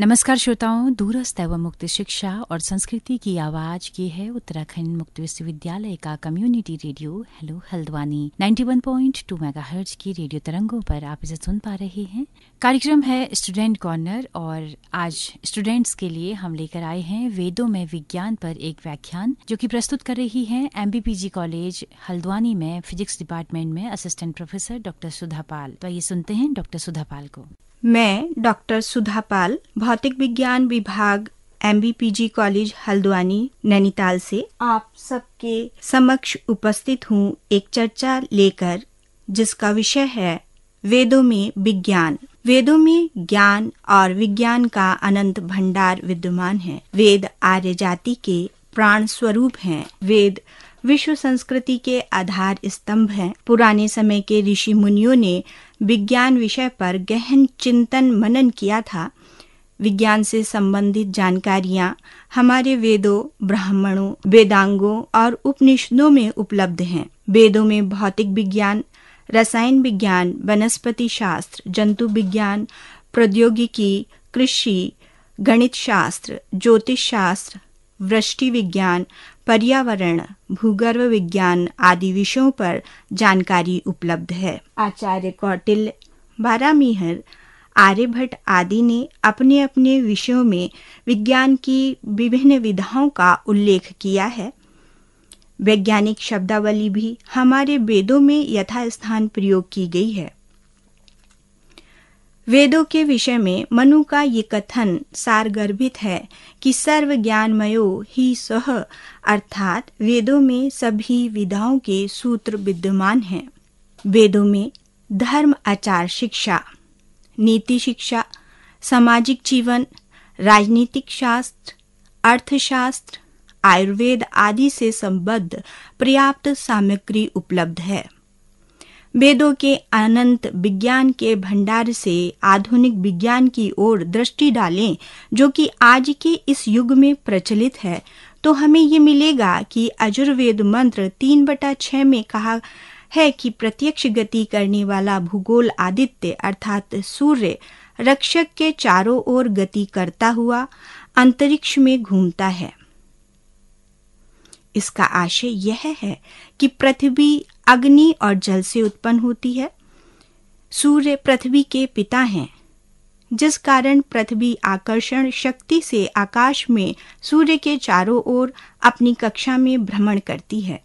नमस्कार श्रोताओं दूरस्थ एवं मुक्त शिक्षा और संस्कृति की आवाज की है उत्तराखंड मुक्त विश्वविद्यालय का community radio hello Haldwani 91.2 point की रेडियो तरंगों पर आप इसे सुन पा रहे हैं कार्यक्रम है स्टूडेंट कॉर्नर और आज स्टूडेंट्स के लिए हम लेकर आए हैं वेदों में विज्ञान पर एक व्याख्यान जो की प्रस्तुत कर रही है एम कॉलेज हल्द्वानी में फिजिक्स डिपार्टमेंट में असिस्टेंट प्रोफेसर डॉक्टर सुधापाल तो ये सुनते हैं डॉक्टर सुधापाल को मैं डॉक्टर सुधा पाल भौतिक विज्ञान विभाग एम कॉलेज हल्द्वानी नैनीताल से आप सबके समक्ष उपस्थित हूँ एक चर्चा लेकर जिसका विषय है वेदों में विज्ञान वेदों में ज्ञान और विज्ञान का अनंत भंडार विद्यमान है वेद आर्य जाति के प्राण स्वरूप हैं। वेद विश्व संस्कृति के आधार स्तंभ हैं पुराने समय के ऋषि मुनियों ने विज्ञान विषय पर गहन चिंतन मनन किया था विज्ञान से संबंधित जानकारियाँ हमारे वेदों ब्राह्मणों वेदांगों और उपनिषदों में उपलब्ध हैं वेदों में भौतिक विज्ञान रसायन विज्ञान वनस्पति शास्त्र जंतु विज्ञान प्रौद्योगिकी कृषि गणित शास्त्र ज्योतिष शास्त्र वृष्टि विज्ञान पर्यावरण भूगर्भ विज्ञान आदि विषयों पर जानकारी उपलब्ध है आचार्य कौटिल बारामीहर आर्यभट्ट आदि ने अपने अपने विषयों में विज्ञान की विभिन्न विधाओं का उल्लेख किया है वैज्ञानिक शब्दावली भी हमारे वेदों में यथास्थान प्रयोग की गई है वेदों के विषय में मनु का ये कथन सारगर्भित है कि सर्व ज्ञानमयो ही सह अर्थात वेदों में सभी विधाओं के सूत्र विद्यमान हैं वेदों में धर्म आचार शिक्षा नीति शिक्षा सामाजिक जीवन राजनीतिक शास्त्र अर्थशास्त्र आयुर्वेद आदि से संबद्ध पर्याप्त सामग्री उपलब्ध है वेदों के अनंत विज्ञान के भंडार से आधुनिक विज्ञान की ओर दृष्टि डालें जो कि आज के इस युग में प्रचलित है तो हमें ये मिलेगा कि अजुर्वेद मंत्र तीन बटा छह में कहा है कि प्रत्यक्ष गति करने वाला भूगोल आदित्य अर्थात सूर्य रक्षक के चारों ओर गति करता हुआ अंतरिक्ष में घूमता है इसका आशय यह है कि पृथ्वी अग्नि और जल से उत्पन्न होती है सूर्य पृथ्वी के पिता हैं जिस कारण पृथ्वी आकर्षण शक्ति से आकाश में सूर्य के चारों ओर अपनी कक्षा में भ्रमण करती है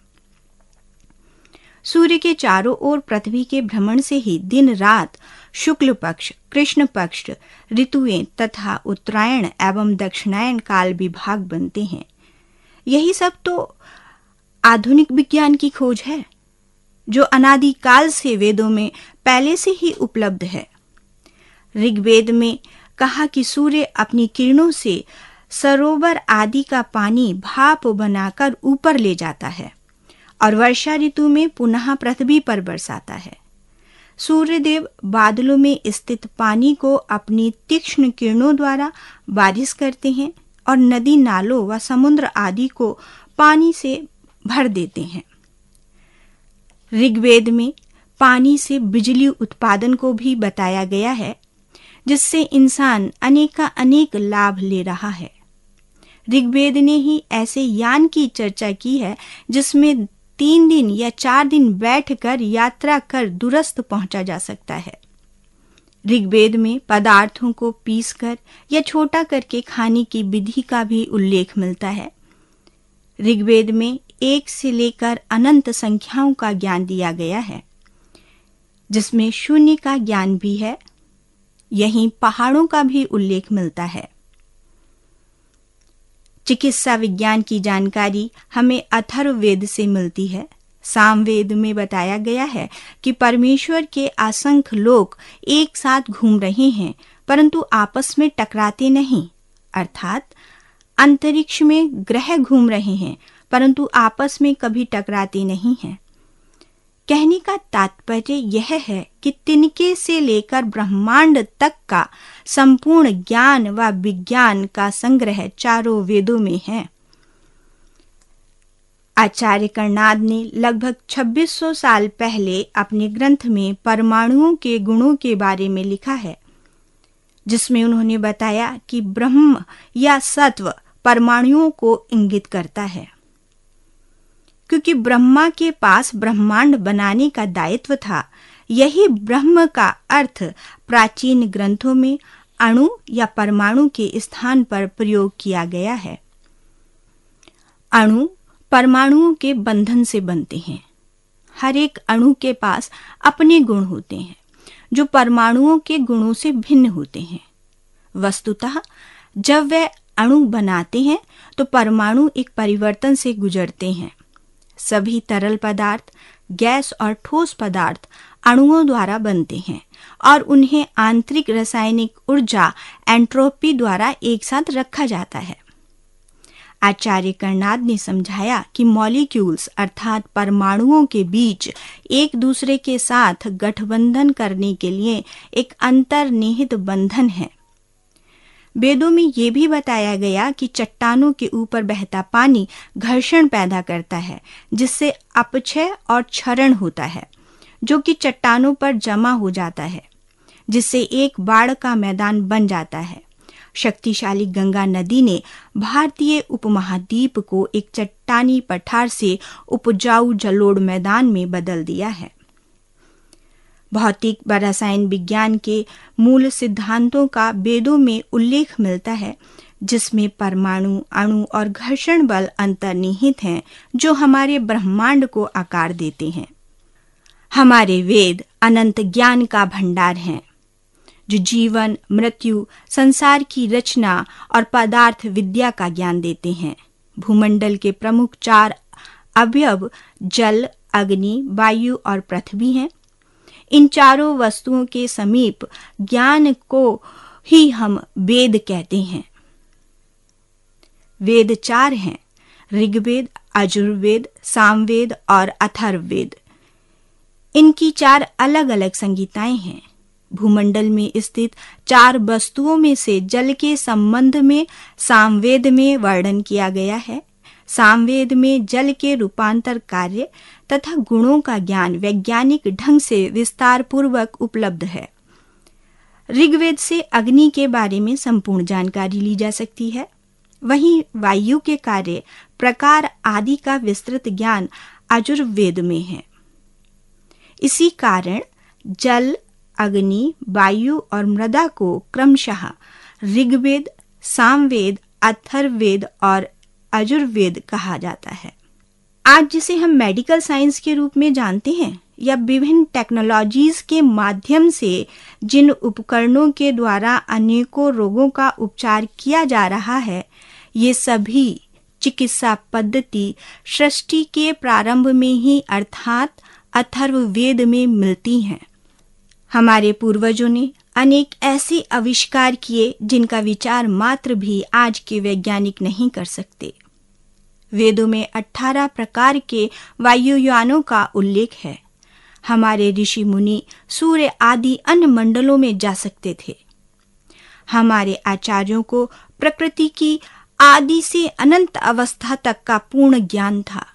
सूर्य के चारों ओर पृथ्वी के भ्रमण से ही दिन रात शुक्ल पक्ष कृष्ण पक्ष ऋतुएं तथा उत्तरायण एवं दक्षिणायन काल विभाग बनते हैं यही सब तो आधुनिक विज्ञान की खोज है जो अनादिकाल से वेदों में पहले से ही उपलब्ध है ऋग्वेद में कहा कि सूर्य अपनी किरणों से सरोवर आदि का पानी भाप बनाकर ऊपर ले जाता है और वर्षा ऋतु में पुनः पृथ्वी पर बरसाता है सूर्यदेव बादलों में स्थित पानी को अपनी तीक्ष्ण किरणों द्वारा बारिश करते हैं और नदी नालों व समुद्र आदि को पानी से भर देते हैं ऋग्वेद में पानी से बिजली उत्पादन को भी बताया गया है जिससे इंसान अनेका अनेक लाभ ले रहा है ऋग्वेद ने ही ऐसे यान की चर्चा की है जिसमें तीन दिन या चार दिन बैठकर यात्रा कर दूरस्थ पहुंचा जा सकता है ऋग्वेद में पदार्थों को पीसकर या छोटा करके खाने की विधि का भी उल्लेख मिलता है ऋग्वेद में एक से लेकर अनंत संख्याओं का ज्ञान दिया गया है जिसमें शून्य का ज्ञान भी है यहीं पहाड़ों का भी उल्लेख मिलता है चिकित्सा विज्ञान की जानकारी हमें अथर्ववेद से मिलती है सामवेद में बताया गया है कि परमेश्वर के असंख्य लोग एक साथ घूम रहे हैं परंतु आपस में टकराते नहीं अर्थात अंतरिक्ष में ग्रह घूम रहे हैं परंतु आपस में कभी टकराते नहीं हैं कहने का तात्पर्य यह है कि तिनके से लेकर ब्रह्मांड तक का संपूर्ण ज्ञान व विज्ञान का संग्रह चारों वेदों में है आचार्य कर्णाद ने लगभग 2600 साल पहले अपने ग्रंथ में परमाणुओं के गुणों के बारे में लिखा है जिसमें उन्होंने बताया कि ब्रह्म या सत्व परमाणुओं को इंगित करता है क्योंकि ब्रह्मा के पास ब्रह्मांड बनाने का दायित्व था यही ब्रह्म का अर्थ प्राचीन ग्रंथों में अणु या परमाणु के स्थान पर प्रयोग किया गया है अणु परमाणुओं के बंधन से बनते हैं हर एक अणु के पास अपने गुण होते हैं जो परमाणुओं के गुणों से भिन्न होते हैं वस्तुतः जब वे अणु बनाते हैं तो परमाणु एक परिवर्तन से गुजरते हैं सभी तरल पदार्थ गैस और ठोस पदार्थ अणुओं द्वारा बनते हैं और उन्हें आंतरिक रासायनिक ऊर्जा एंट्रोपी द्वारा एक साथ रखा जाता है आचार्य कर्णाद ने समझाया कि मॉलिक्यूल्स अर्थात परमाणुओं के बीच एक दूसरे के साथ गठबंधन करने के लिए एक अंतर्निहित बंधन है वेदों में यह भी बताया गया कि चट्टानों के ऊपर बहता पानी घर्षण पैदा करता है जिससे अपचय और क्षरण होता है जो कि चट्टानों पर जमा हो जाता है जिससे एक बाढ़ का मैदान बन जाता है शक्तिशाली गंगा नदी ने भारतीय उपमहाद्वीप को एक चट्टानी पठार से उपजाऊ जलोड़ मैदान में बदल दिया है भौतिक व रसायन विज्ञान के मूल सिद्धांतों का वेदों में उल्लेख मिलता है जिसमें परमाणु अणु और घर्षण बल अंतर्निहित हैं जो हमारे ब्रह्मांड को आकार देते हैं हमारे वेद अनंत ज्ञान का भंडार हैं जो जीवन मृत्यु संसार की रचना और पदार्थ विद्या का ज्ञान देते हैं भूमंडल के प्रमुख चार अवयव जल अग्नि वायु और पृथ्वी हैं इन चारों वस्तुओं के समीप ज्ञान को ही हम वेद कहते हैं वेद चार हैं ऋग्वेद अजुर्वेद सामवेद और अथर्ववेद इनकी चार अलग अलग संगीताएं हैं भूमंडल में स्थित चार वस्तुओं में से जल के संबंध में सामवेद में वर्णन किया गया है सामवेद में जल के रूपांतर कार्य तथा गुणों का ज्ञान वैज्ञानिक ढंग से विस्तार पूर्वक उपलब्ध है ऋग्वेद से अग्नि के बारे में संपूर्ण जानकारी ली जा सकती है वहीं वायु के कार्य प्रकार आदि का विस्तृत ज्ञान आजुर्वेद में है इसी कारण जल अग्नि वायु और मृदा को क्रमशः ऋग्वेद सामवेद अथर्वेद और अजुर्वेद कहा जाता है आज जिसे हम मेडिकल साइंस के रूप में जानते हैं या विभिन्न टेक्नोलॉजीज के माध्यम से जिन उपकरणों के द्वारा अनेकों रोगों का उपचार किया जा रहा है ये सभी चिकित्सा पद्धति सृष्टि के प्रारंभ में ही अर्थात अथर्ववेद में मिलती हैं हमारे पूर्वजों ने अनेक ऐसे आविष्कार किए जिनका विचार मात्र भी आज के वैज्ञानिक नहीं कर सकते वेदों में 18 प्रकार के वायुयानों का उल्लेख है हमारे ऋषि मुनि सूर्य आदि अन्य मंडलों में जा सकते थे हमारे आचार्यों को प्रकृति की आदि से अनंत अवस्था तक का पूर्ण ज्ञान था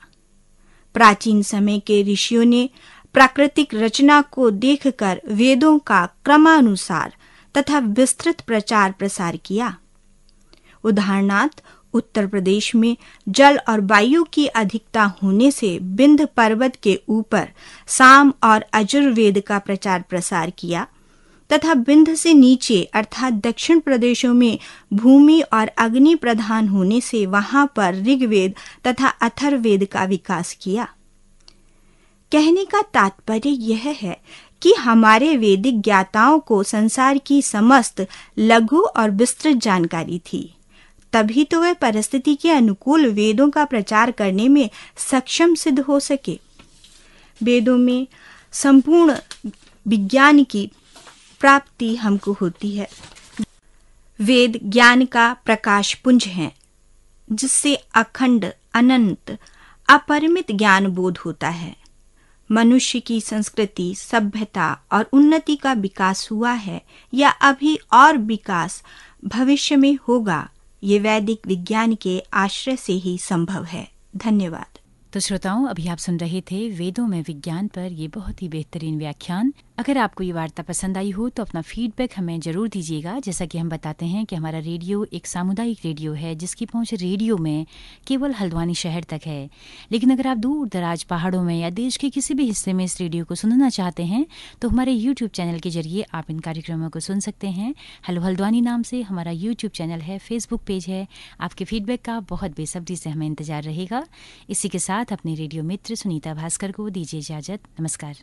प्राचीन समय के ऋषियों ने प्राकृतिक रचना को देखकर वेदों का क्रमानुसार तथा विस्तृत प्रचार प्रसार किया उदाहरणार्थ उत्तर प्रदेश में जल और वायु की अधिकता होने से बिंद पर्वत के ऊपर साम और अजुर्वेद का प्रचार प्रसार किया तथा बिंद से नीचे अर्थात दक्षिण प्रदेशों में भूमि और अग्नि प्रधान होने से वहां पर ऋग्वेद तथा अथर्वेद का विकास किया कहने का तात्पर्य यह है कि हमारे वेदिक ज्ञाताओं को संसार की समस्त लघु और विस्तृत जानकारी थी तभी तो वे परिस्थिति के अनुकूल वेदों का प्रचार करने में सक्षम सिद्ध हो सके वेदों में संपूर्ण विज्ञान की प्राप्ति हमको होती है वेद ज्ञान का प्रकाश पुंज है जिससे अखंड अनंत अपरिमित ज्ञान बोध होता है मनुष्य की संस्कृति सभ्यता और उन्नति का विकास हुआ है या अभी और विकास भविष्य में होगा ये वैदिक विज्ञान के आश्रय से ही संभव है धन्यवाद तो श्रोताओं अभी आप सुन रहे थे वेदों में विज्ञान पर ये बहुत ही बेहतरीन व्याख्यान अगर आपको ये वार्ता पसंद आई हो तो अपना फीडबैक हमें ज़रूर दीजिएगा जैसा कि हम बताते हैं कि हमारा रेडियो एक सामुदायिक रेडियो है जिसकी पहुंच रेडियो में केवल हल्द्वानी शहर तक है लेकिन अगर आप दूर दराज पहाड़ों में या देश के किसी भी हिस्से में इस रेडियो को सुनना चाहते हैं तो हमारे यूट्यूब चैनल के जरिए आप इन कार्यक्रमों को सुन सकते हैं हेलो हल्द्वानी नाम से हमारा यूट्यूब चैनल है फेसबुक पेज है आपके फीडबैक का बहुत बेसब्री से हमें इंतजार रहेगा इसी के साथ अपने रेडियो मित्र सुनीता भास्कर को दीजिए इजाज़त नमस्कार